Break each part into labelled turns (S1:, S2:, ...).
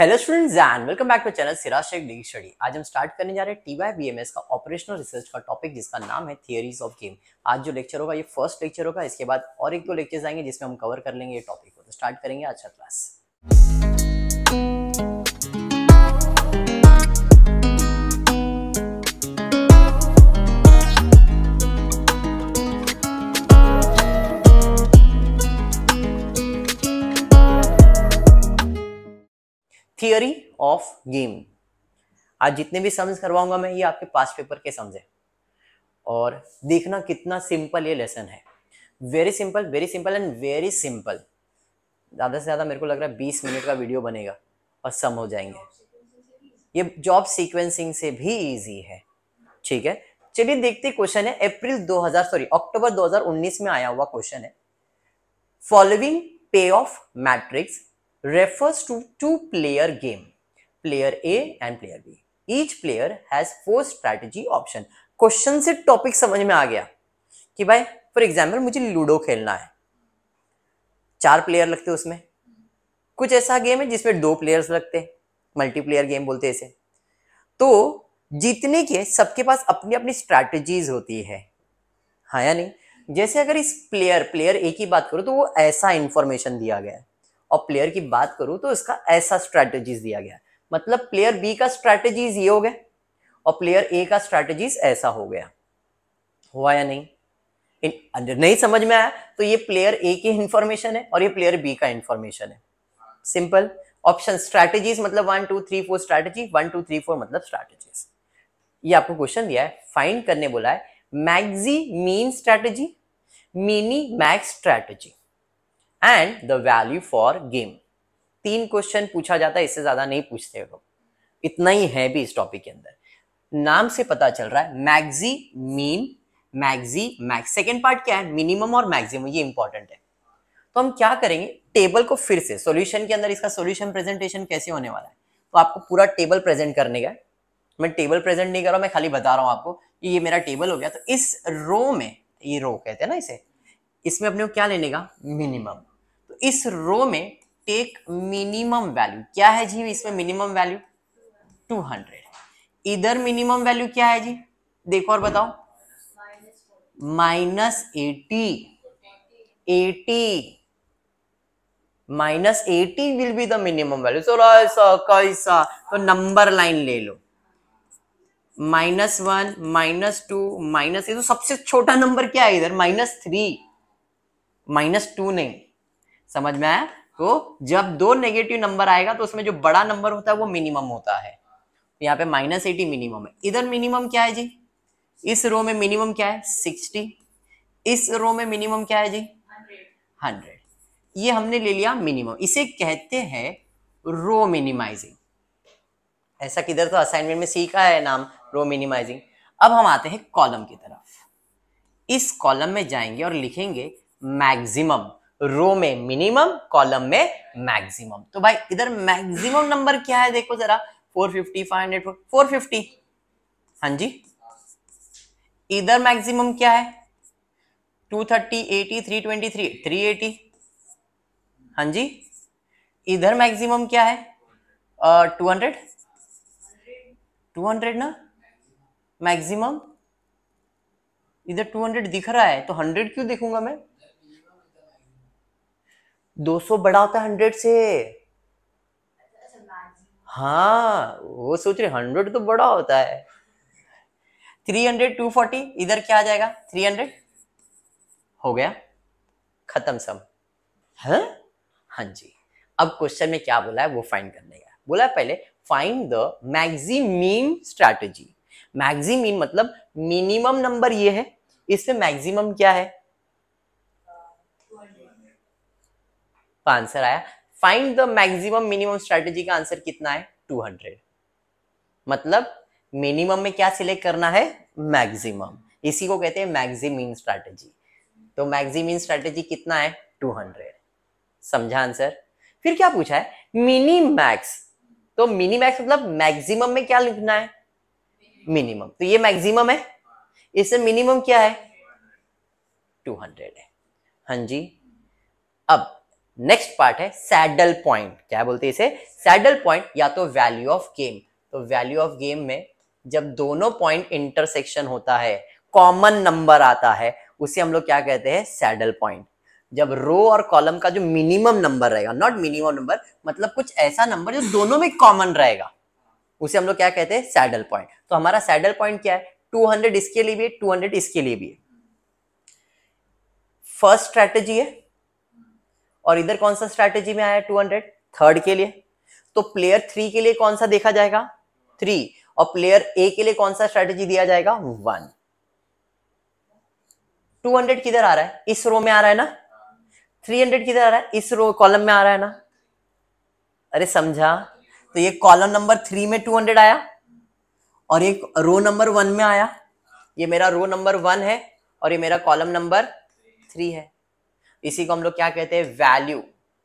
S1: Hello students and welcome back to channel Siraj Shaikh degree study आज हम start करने जा रहे हैं टीवाई बीएमएस का ऑपरेशनल रिसर्च का टॉपिक जिसका नाम है थियरीज ऑफ गेम आज जो लेक्चर होगा ये फर्स्ट लेक्चर होगा इसके बाद और एक दो लेक्चर्स आएंगे जिसमें हम कवर कर लेंगे ये टॉपिक को तो स्टार्ट करेंगे अच्छा क्लास थियोरी ऑफ गेम आज जितने भी सम्स करवाऊंगा मैं ये आपके पास पेपर के सम्स है और देखना कितना सिंपल ये लेसन है very simple very simple and very simple ज़्यादा से ज़्यादा मेरे को लग रहा है बीस मिनट का वीडियो बनेगा और सम हो जाएंगे ये जॉब सीक्वेंसिंग से भी इजी है ठीक है चलिए देखते क्वेश्चन है अप्रैल 2000 सॉरी अक्टूबर 2019 में आया हुआ क्वेश्चन है following payoff matrix refers to two player game player A and player B each player has four strategy option question से टॉपिक समझ में आ गया कि भाई फॉर एग्जाम्पल मुझे लूडो खेलना है चार प्लेयर लगते उसमें कुछ ऐसा गेम है जिसमें दो प्लेयर्स लगते हैं मल्टीप्लेयर गेम बोलते हैं इसे तो जीतने के सबके पास अपनी अपनी स्ट्रैटेजीज होती है हाँ या नहीं जैसे अगर इस प्लेयर प्लेयर ए की बात करो तो वो ऐसा इंफॉर्मेशन दिया गया है और प्लेयर की बात करूं तो इसका ऐसा स्ट्रैटेजीज दिया गया मतलब प्लेयर बी का स्ट्रैटेजीज ये हो गया और प्लेयर ए का स्ट्रैटेजीज ऐसा हो गया हुआ या नहीं इन, नहीं समझ में आया तो ये प्लेयर ए की इंफॉर्मेशन है और ये प्लेयर बी का इंफॉर्मेशन है सिंपल ऑप्शन स्ट्रैटेजीज मतलब one two three four strategy one two three four मतलब स्ट्रैटेजीज ये आपको क्वेश्चन दिया है फाइंड करने बोला है maximin strategy minimax strategy and the value for game तीन क्वेश्चन पूछा जाता है इससे ज्यादा नहीं पूछते लोग इतना ही है भी इस टॉपिक के अंदर नाम से पता चल रहा है maximin maximax second part क्या है मिनिमम और मैक्सिमम ये इंपॉर्टेंट है तो हम क्या करेंगे टेबल को फिर से सॉल्यूशन के अंदर इसका सॉल्यूशन प्रेजेंटेशन कैसे होने वाला है तो आपको पूरा टेबल प्रेजेंट करने का मैं टेबल प्रेजेंट नहीं कर रहा मैं खाली बता रहा हूँ आपको कि ये मेरा टेबल हो गया तो इस रो में ये रो कहते हैं ना इसे इसमें अपने को क्या लेने का मिनिमम इस रो में टेक मिनिमम वैल्यू क्या है जी इसमें मिनिमम वैल्यू 200 इधर मिनिमम वैल्यू क्या है जी देखो और बताओ minus eighty eighty minus eighty will be the minimum value चलो ऐसा कैसा तो नंबर लाइन ले लो minus one minus two minus ये तो सबसे छोटा नंबर क्या है इधर माइनस थ्री माइनस टू नहीं समझ में आया तो जब दो नेगेटिव नंबर आएगा तो उसमें जो बड़ा नंबर होता है वो मिनिमम होता है तो यहाँ पे माइनस एटी मिनिमम है इधर मिनिमम क्या है जी इस रो में मिनिमम क्या है सिक्सटी इस रो में मिनिमम क्या है जी हंड्रेड ये हमने ले लिया मिनिमम इसे कहते हैं रो मिनिमाइजिंग ऐसा किधर तो असाइनमेंट में सीखा है नाम रो मिनिमाइजिंग अब हम आते हैं कॉलम की तरफ इस कॉलम में जाएंगे और लिखेंगे मैक्सिमम रो में मिनिमम कॉलम में मैक्सिमम तो भाई इधर मैक्सिमम नंबर क्या है देखो जरा 450 500 450 हाँ जी इधर मैक्सिमम क्या है 230 80 323 380 हाँ जी इधर मैक्सिमम क्या है टू हंड्रेड टू हंड्रेड ना मैक्सिमम इधर टू हंड्रेड दिख रहा है तो हंड्रेड क्यों देखूंगा मैं 200 बड़ा होता है 100 से हाँ वो सोच रहे 100 तो बड़ा होता है 300 240 इधर क्या आ जाएगा 300 हो गया खत्म सम हाँ हाँ जी अब क्वेश्चन में क्या बोला है वो फाइंड करने का बोला है पहले find the maximum strategy maximum मतलब मिनिमम नंबर ये है इसमें मैक्सिमम क्या है आपका आंसर आया find the maximum minimum strategy का आंसर कितना है 200 मतलब मिनिमम में क्या सिलेक्ट करना है मैक्सिमम इसी को कहते हैं मैक्सिमिन स्ट्रेटेजी तो मैक्सिमिन स्ट्रेटेजी कितना है 200 समझा आंसर फिर क्या पूछा है मिनी मैक्स तो मिनी मैक्स मतलब मैक्सिमम में क्या लिखना है मिनिमम तो ये मैक्सिमम है इससे मिनिमम क्या है 200 है हाँ जी अब नेक्स्ट पार्ट है सैडल पॉइंट क्या बोलते हैं इसे सैडल पॉइंट या तो वैल्यू ऑफ गेम तो वैल्यू ऑफ गेम में जब दोनों पॉइंट इंटरसेक्शन होता है कॉमन नंबर आता है उसे हम लोग क्या कहते हैं सैडल पॉइंट जब रो और कॉलम का जो मिनिमम नंबर रहेगा नॉट मिनिमम नंबर मतलब कुछ ऐसा नंबर जो दोनों में कॉमन रहेगा उसे हम लोग क्या कहते हैं सैडल पॉइंट तो हमारा सैडल पॉइंट क्या है 200 इसके लिए भी है 200 इसके लिए भी है फर्स्ट स्ट्रेटेजी है और इधर कौन सा स्ट्रैटेजी में आया टू हंड्रेड थर्ड के लिए तो प्लेयर थ्री के लिए कौन सा देखा जाएगा थ्री और प्लेयर ए के लिए कौन सा स्ट्रैटेजी दिया जाएगा वन टू हंड्रेड किधर आ रहा है इस रो में आ रहा है ना थ्री हंड्रेड किधर आ रहा है इस रो कॉलम में आ रहा है ना अरे समझा तो ये कॉलम नंबर थ्री में टू हंड्रेड आया और एक रो नंबर वन में आया ये मेरा रो नंबर वन है और ये मेरा कॉलम नंबर थ्री है इसी को हम लोग क्या कहते हैं वैल्यू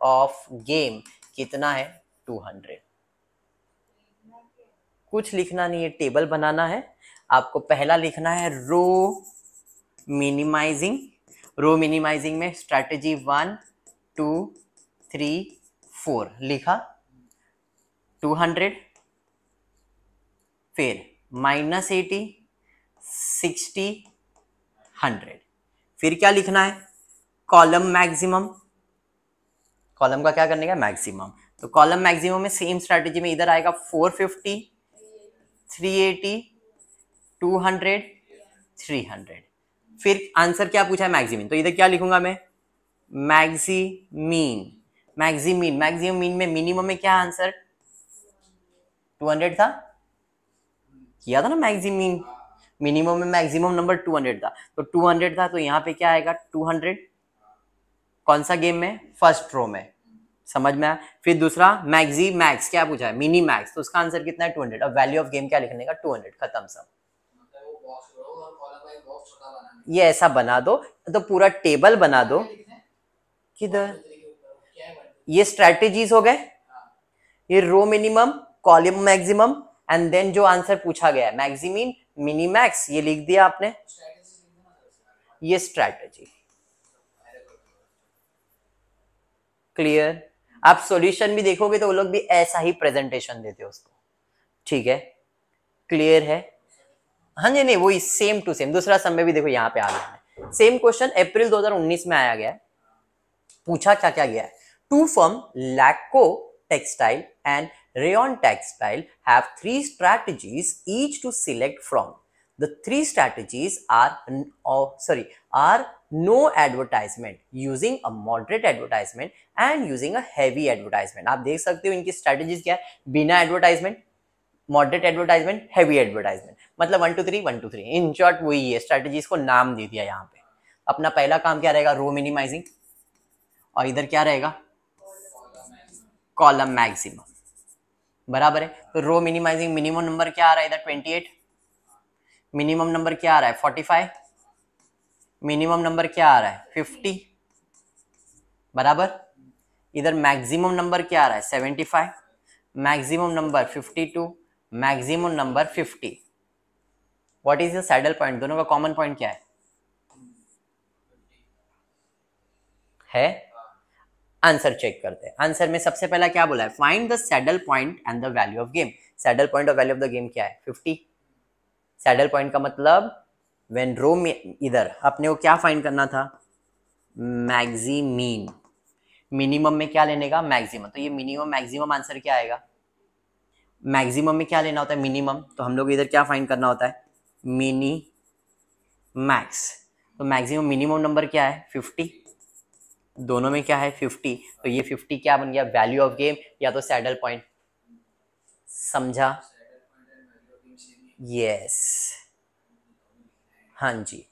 S1: ऑफ गेम कितना है 200 कुछ लिखना नहीं है टेबल बनाना है आपको पहला लिखना है रो मिनिमाइजिंग रो मिनिमाइजिंग में strategy one two three four लिखा टू हंड्रेड फिर माइनस एटी सिक्सटी हंड्रेड फिर क्या लिखना है कॉलम मैक्सिमम कॉलम का क्या करने का मैक्सिमम तो कॉलम मैक्सिमम में सेम स्ट्रेटेजी में इधर आएगा 450, 380, 200, 300. फिर आंसर क्या पूछा है मैक्सिमम तो इधर क्या लिखूंगा मैं मैक्सिम मीन मैक्सिमम मीन में मिनिमम में क्या आंसर 200 था किया था ना मीन मिनिमम में मैक्सिमम नंबर 200 था तो 200 था तो यहाँ पे क्या आएगा 200 कौन सा गेम में फर्स्ट रो में समझ में आया फिर दूसरा मैगजी मैक्स क्या पूछा है मिनी मैक्स तो उसका आंसर कितना है टू हंड्रेड और वैल्यू ऑफ गेम क्या लिखने का टू हंड्रेड खत्म सब ये ऐसा बना दो तो पूरा टेबल बना दो किधर ये स्ट्रेटेजीज हो गए ये row minimum column maximum and then जो आंसर पूछा गया है मैक्सिमीन मिनी मैक्स ये लिख दिया आपने ये स्ट्रेटेजी क्लियर आप सॉल्यूशन भी देखोगे तो वो लोग भी ऐसा ही प्रेजेंटेशन देते हो उसको ठीक है क्लियर है हाँ जी नहीं वही सेम टू सेम दूसरा समय भी देखो यहाँ पे आ गया है सेम क्वेश्चन अप्रैल 2019 में आया गया है पूछा क्या क्या गया है two firm Laco textile and Rain textile have three strategies each to select from the three strategies are oh, sorry are no advertisement using a moderate advertisement and using a heavy advertisement आप देख सकते हो इनकी strategies क्या है बिना advertisement moderate advertisement heavy advertisement मतलब one two three one two three in short वही है स्ट्रैटेजीज को नाम दे दिया यहाँ पे अपना पहला काम क्या रहेगा रो मिनिमाइजिंग और इधर क्या रहेगा कॉलम मैक्सिमम बराबर है तो रो मिनिमाइजिंग मिनिमम नंबर क्या आ रहा है इधर ट्वेंटी एट मिनिमम नंबर क्या आ रहा है फोर्टी फाइव मिनिमम नंबर क्या आ रहा है फिफ्टी बराबर इधर मैक्सिमम नंबर क्या आ रहा है seventy five maximum number fifty two maximum number fifty what is the saddle point दोनों का कॉमन पॉइंट क्या है है आंसर चेक करते हैं आंसर में सबसे पहला क्या बोला है find the saddle point and the value of game saddle point और वैल्यू ऑफ द गेम क्या है फिफ्टी सैडल पॉइंट का मतलब वेन रो इधर अपने को क्या फाइंड करना था मैगजीमीन मिनिमम में क्या लेने का मैक्सिमम तो ये मिनिमम मैक्सिमम आंसर क्या आएगा मैक्सिमम में क्या लेना होता है मिनिमम तो हम लोग इधर क्या फाइंड करना होता है मिनी मैक्स तो मैक्सिमम मिनिमम नंबर क्या है फिफ्टी दोनों में क्या है फिफ्टी तो ये फिफ्टी क्या बन गया वैल्यू ऑफ गेम या तो सैडल पॉइंट समझा यस हाँ जी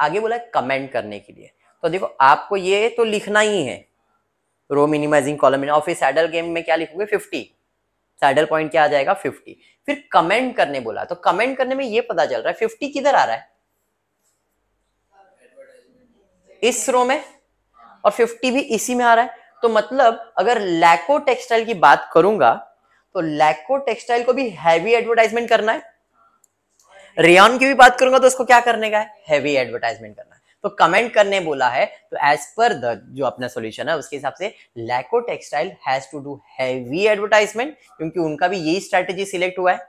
S1: आगे बोला कमेंट करने के लिए तो देखो आपको ये तो लिखना ही है रो मिनिमाइजिंग कॉलम और फिर सैडल गेम में क्या लिखोगे फिफ्टी सैडल पॉइंट क्या आ जाएगा फिफ्टी फिर कमेंट करने बोला तो कमेंट करने में ये पता चल रहा है फिफ्टी किधर आ रहा है इस रो में और फिफ्टी भी इसी में आ रहा है तो मतलब अगर लैको टेक्सटाइल की बात करूंगा तो लैको टेक्सटाइल को भी हैवी एडवर्टाइजमेंट करना है रेन की भी बात करूंगा तो उसको क्या करने का हैवी एडवर्टाइजमेंट करना तो कमेंट करने बोला है तो एज पर द जो अपना सॉल्यूशन है उसके हिसाब से Laco textile has to do heavy advertisement क्योंकि उनका भी यही स्ट्रेटेजी सिलेक्ट हुआ है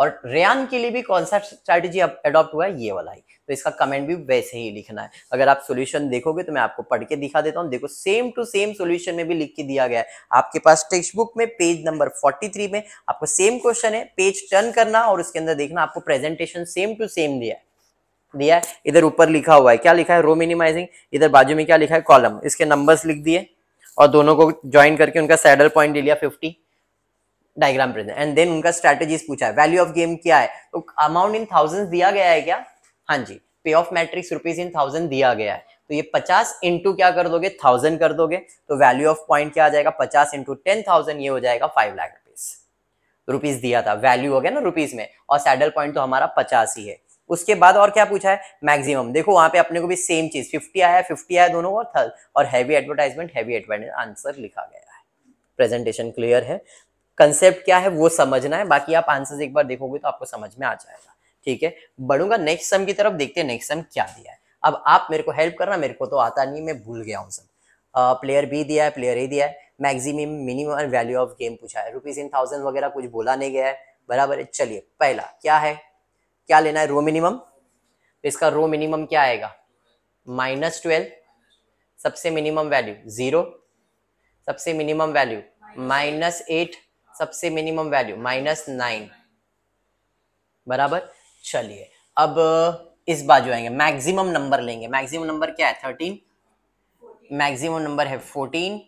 S1: और रेन के लिए भी कौन सा स्ट्रैटेजी अडॉप्ट हुआ है ये वाला ही तो इसका कमेंट भी वैसे ही लिखना है अगर आप सोल्यूशन देखोगे तो मैं आपको पढ़ के दिखा देता हूँ देखो सेम टू सेम सोल्यूशन में भी लिख के दिया गया है आपके पास टेक्स्ट बुक में पेज नंबर फोर्टी में आपको सेम क्वेश्चन है पेज टर्न करना और उसके अंदर देखना आपको प्रेजेंटेशन सेम टू सेम दिया है दिया है इधर ऊपर लिखा हुआ है क्या लिखा है रो मिनिमाइजिंग इधर बाजू में क्या लिखा है कॉलम इसके नंबर्स लिख दिए और दोनों को ज्वाइन करके उनका सैडल पॉइंट ले लिया fifty diagram present and then उनका स्ट्रैटेजीज पूछा है वैल्यू ऑफ गेम क्या है तो अमाउंट इन थाउजेंड्स दिया गया है क्या हाँ जी payoff matrix rupees in thousand दिया गया है तो ये पचास इंटू क्या कर दोगे थाउजेंड कर दोगे तो वैल्यू ऑफ पॉइंट क्या आ जाएगा पचास इंटू टेन थाउजेंड ये हो जाएगा फाइव लाख रुपीज रुपीज दिया था वैल्यू हो गया ना रुपीज में और सैडल पॉइंट तो हमारा पचास ही है उसके बाद और क्या पूछा है मैक्सिमम देखो वहां पे अपने को भी सेम चीज फिफ्टी आया फिफ्टी आया दोनों और थर्ड और heavy advertisement heavy advertisement answer लिखा गया है प्रेजेंटेशन क्लियर है कंसेप्ट क्या है वो समझना है बाकी आप आंसर एक बार देखोगे तो आपको समझ में आ जाएगा ठीक है बढ़ूंगा नेक्स्ट सम की तरफ देखते हैं नेक्स्ट सम क्या दिया है अब आप मेरे को हेल्प करना मेरे को तो आता नहीं मैं भूल गया हूँ सब प्लेयर बी दिया है प्लेयर ए दिया है maximum minimum value of game पूछा है रुपीज इन थाउजेंड वगैरह कुछ बोला नहीं गया है बराबर है चलिए पहला क्या है क्या लेना है रो मिनिमम तो इसका रो मिनिमम क्या आएगा माइनस ट्वेल्व सबसे मिनिमम वैल्यू जीरो सबसे मिनिमम वैल्यू माइनस एट सबसे मिनिमम वैल्यू माइनस नाइन बराबर चलिए अब इस बार जो आएंगे मैक्सिमम नंबर लेंगे मैक्सिमम नंबर क्या है थर्टीन मैक्सिमम नंबर है फोर्टीन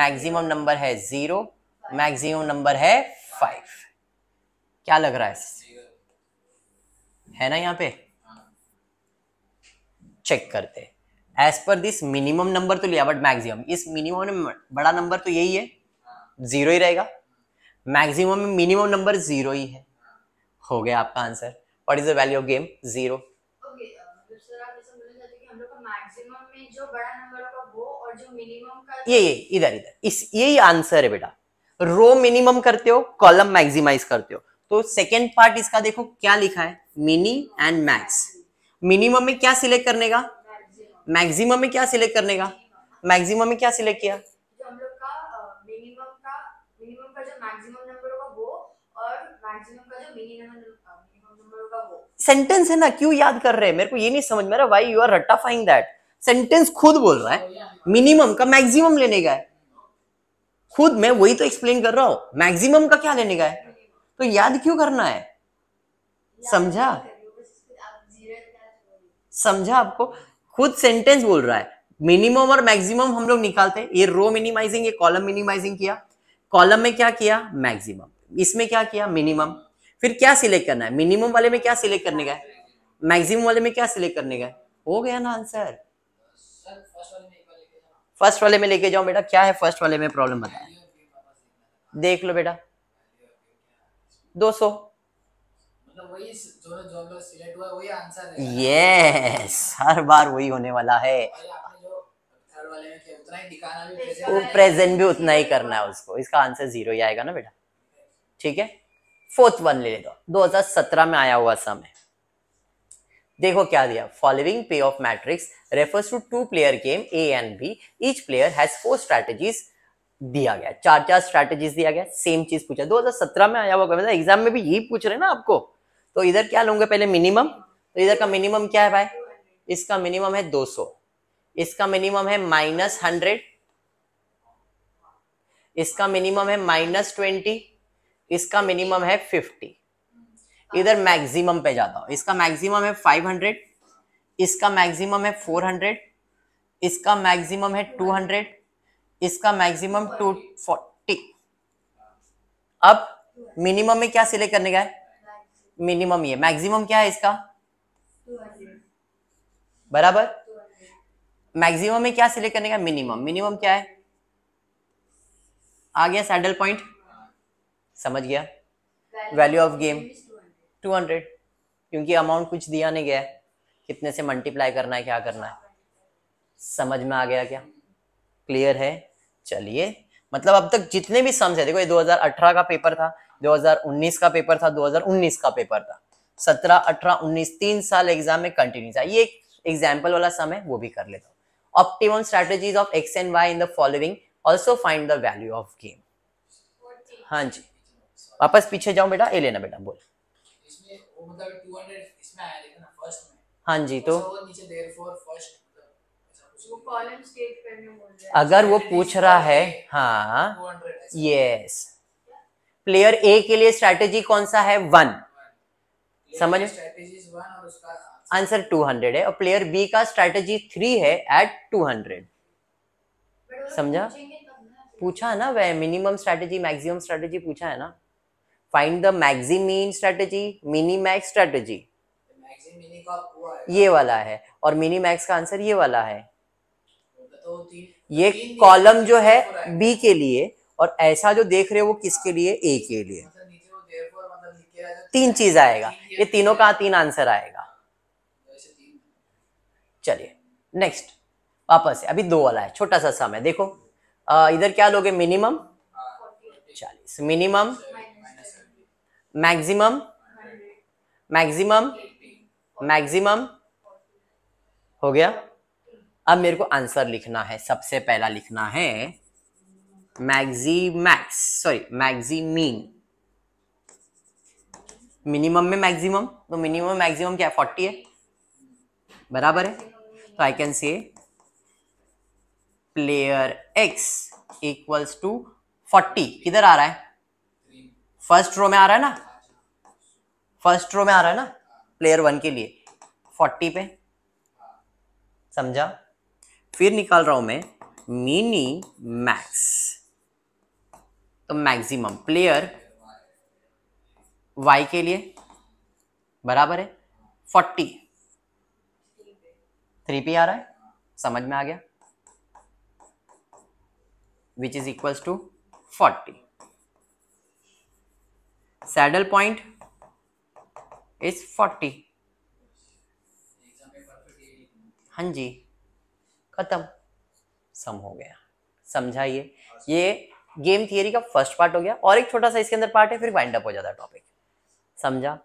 S1: मैक्सिमम नंबर है ज़ीरो मैक्सिमम नंबर है फाइव क्या लग रहा है है ना यहाँ पे चेक करते as per this minimum number तो लिया बट मैक्सिमम इस मिनिमम में बड़ा नंबर तो यही है ज़ीरो ही रहेगा मैक्सिमम में मिनिमम नंबर ज़ीरो ही है हो गया आपका answer what is the value of game zero ये ये इधर इधर इस यही आंसर है बेटा रो मिनिमम करते हो कॉलम मैक्सिमाइज करते हो तो सेकेंड पार्ट इसका देखो क्या लिखा है मिनी एंड मैक्स मिनिमम में क्या सिलेक्ट करने का मैक्सिमम में क्या सिलेक्ट करने का मैक्सिमम में क्या सिलेक्ट किया मिनिमम मिनिमम का uh, का जो मैक्सिमम नंबर होगा वो और मैक्सिमम का जो मिनिमम नंबर सेंटेंस है ना क्यों याद कर रहे हैं मेरे को ये नहीं समझ में रहा वाई यू आर रटाफाइंग दैट सेंटेंस खुद बोल रहा है मिनिमम का मैक्सिमम लेने का है खुद मैं वही तो एक्सप्लेन कर रहा हूं मैक्सिमम का क्या लेने का है तो याद क्यों करना है समझा समझा आपको खुद सेंटेंस बोल रहा है मिनिमम और मैक्सिमम हम लोग निकालते हैं ये रो मिनिमाइजिंग ये कॉलम मिनिमाइजिंग किया कॉलम में क्या किया मैक्सिमम इसमें क्या किया मिनिमम फिर क्या सिलेक्ट करना है मिनिमम वाले में क्या सिलेक्ट करने का है मैक्सिमम वाले में क्या सिलेक्ट करने का है हो गया ना आंसर फर्स्ट वाले में लेके जाओ बेटा क्या है फर्स्ट वाले में प्रॉब्लम बताया देख लो बेटा दो सौ यस हर बार वही होने वाला है वो प्रेजेंट भी उतना ही करना है उसको इसका आंसर जीरो ही आएगा ना बेटा ठीक है फोर्थ वन ले लेगा 2017 में आया हुआ समय देखो क्या दिया following payoff matrix refers to two player game A and B each player has four strategies दिया गया चार चार स्ट्रैटेजीज दिया गया सेम चीज पूछा 2017 में आया हुआ मतलब एग्जाम में भी यही पूछ रहे हैं ना आपको तो इधर क्या लूंगे पहले मिनिमम तो इधर का मिनिमम क्या है भाई इसका मिनिमम है 200 इसका मिनिमम है माइनस हंड्रेड इसका मिनिमम है माइनस ट्वेंटी इसका मिनिमम है फिफ्टी इधर मैक्सिमम पे जाता हूँ इसका मैक्सिमम है फाइव हंड्रेड इसका मैक्सिमम है फोर हंड्रेड इसका मैक्सिमम है टू हंड्रेड इसका मैक्सिमम टू फोर्टी अब मिनिमम में क्या सिलेक्ट करने का है मिनिमम ये मैक्सिमम क्या है इसका बराबर मैक्सिमम में क्या सिलेक्ट करने का मिनिमम मिनिमम क्या है आ गया सैडल पॉइंट समझ गया value of game two hundred क्योंकि अमाउंट कुछ दिया नहीं गया कितने से मल्टीप्लाई करना है क्या करना है समझ में आ गया क्या क्लियर है चलिए मतलब अब तक जितने भी सम्स है देखो ये 2018 का पेपर था 2019 का पेपर था 2019 का पेपर था 17, 18, 19 तीन साल एग्जाम में कंटिन्यू था ये एक एग्जाम्पल वाला सम है वो भी कर लेता हूँ optimum strategies of X and Y in the following also find the value of game हाँ जी वापस पीछे जाओ बेटा ए लेना बेटा बोल मतलब हाँ, हाँ जी तो मतलब अगर वो पूछ रहा है हाँ यस प्लेयर ए के लिए स्ट्रैटेजी कौन सा है वन समझ आंसर टू हंड्रेड है और प्लेयर बी का स्ट्रैटेजी थ्री है एट टू हंड्रेड समझा पूछा है ना वह मिनिमम स्ट्रैटेजी मैक्सिमम स्ट्रैटेजी पूछा है ना find the maximin strategy minimax strategy ये वाला है और मिनी मैक्स का आंसर ये वाला है तो ये कॉलम जो है बी के लिए और ऐसा जो देख रहे हो वो किसके लिए ए के लिए मतलब मतलब तीन चीज आएगा ये तीनों का तीन आंसर आएगा चलिए नेक्स्ट वापस अभी दो वाला है छोटा सा समय देखो इधर क्या लोगे मिनिमम हाँ, चालीस मिनिमम मैक्सिमम मैक्सिमम मैक्सिमम हो गया अब मेरे को आंसर लिखना है सबसे पहला लिखना है maximax sorry maximin minimum में मैक्सिमम तो मिनिमम मैक्सिमम क्या है फोर्टी है बराबर है तो I can say player X equals to forty किधर आ रहा है फर्स्ट रो में आ रहा है ना फर्स्ट रो में आ रहा है ना प्लेयर वन के लिए फोर्टी पे समझा फिर निकाल रहा हूं मैं मिनी मैक्स तो मैक्सिमम प्लेयर वाई के लिए बराबर है फोर्टी थ्री पी आ रहा है समझ में आ गया which is equals to forty saddle point is forty हाँ जी खत्म सम हो गया समझाइए ये गेम थियरी का फर्स्ट पार्ट हो गया और एक छोटा सा इसके अंदर पार्ट है फिर वाइंड अप हो जाता है टॉपिक समझा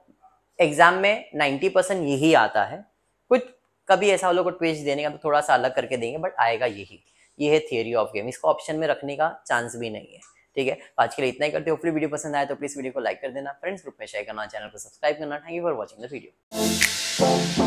S1: एग्जाम में नाइन्टी परसेंट यही आता है कुछ कभी ऐसा लोग को ट्विस्ट देने का तो थोड़ा सा अलग करके देंगे बट आएगा यही ये है थियरी ऑफ गेम इसको ऑप्शन में रखने का चांस भी नहीं है ठीक है तो आज के लिए इतना ही करते हो फिर वीडियो पसंद आए तो प्लीज़ वीडियो को लाइक कर देना फ्रेंड्स ग्रुप में शेयर करना चैनल को सब्सक्राइब करना thank you for watching the video